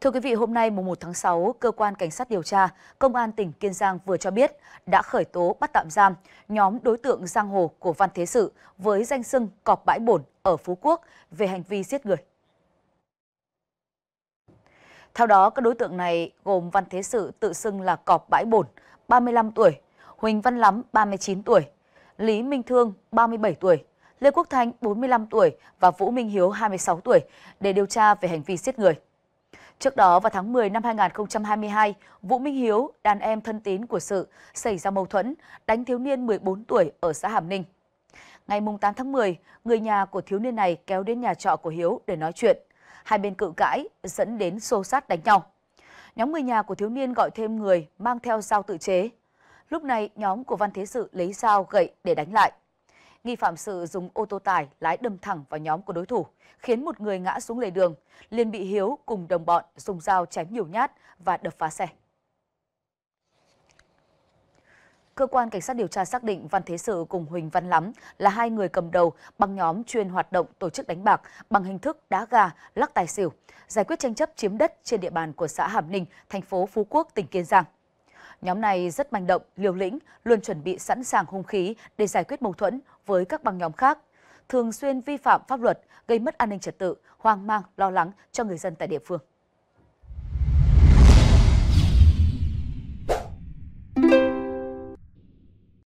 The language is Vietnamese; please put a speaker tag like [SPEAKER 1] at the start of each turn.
[SPEAKER 1] Thưa quý vị, hôm nay mùng 1 tháng 6, cơ quan cảnh sát điều tra công an tỉnh Kiên Giang vừa cho biết đã khởi tố bắt tạm giam nhóm đối tượng giang hồ của Văn Thế Sự với danh xưng cọp bãi bổn ở Phú Quốc về hành vi giết người. Theo đó, các đối tượng này gồm Văn Thế Sự tự xưng là cọp bãi bổn, 35 tuổi, Huỳnh Văn Lắm, 39 tuổi, Lý Minh Thương, 37 tuổi, Lê Quốc Thanh, 45 tuổi và Vũ Minh Hiếu, 26 tuổi để điều tra về hành vi giết người. Trước đó vào tháng 10 năm 2022, Vũ Minh Hiếu, đàn em thân tín của sự, xảy ra mâu thuẫn, đánh thiếu niên 14 tuổi ở xã Hàm Ninh. Ngày 8 tháng 10, người nhà của thiếu niên này kéo đến nhà trọ của Hiếu để nói chuyện. Hai bên cự cãi dẫn đến xô sát đánh nhau. Nhóm người nhà của thiếu niên gọi thêm người mang theo dao tự chế. Lúc này, nhóm của Văn Thế Sự lấy dao gậy để đánh lại nghi phạm sự dùng ô tô tải lái đâm thẳng vào nhóm của đối thủ, khiến một người ngã xuống lề đường, liền bị Hiếu cùng đồng bọn dùng dao chém nhiều nhát và đập phá xe. Cơ quan cảnh sát điều tra xác định Văn Thế Sự cùng Huỳnh Văn Lắm là hai người cầm đầu băng nhóm chuyên hoạt động tổ chức đánh bạc bằng hình thức đá gà, lắc tài xỉu, giải quyết tranh chấp chiếm đất trên địa bàn của xã Hàm Ninh, thành phố Phú Quốc, tỉnh Kiên Giang. Nhóm này rất manh động, liều lĩnh, luôn chuẩn bị sẵn sàng hung khí để giải quyết mâu thuẫn với các băng nhóm khác, thường xuyên vi phạm pháp luật, gây mất an ninh trật tự, hoang mang, lo lắng cho người dân tại địa phương.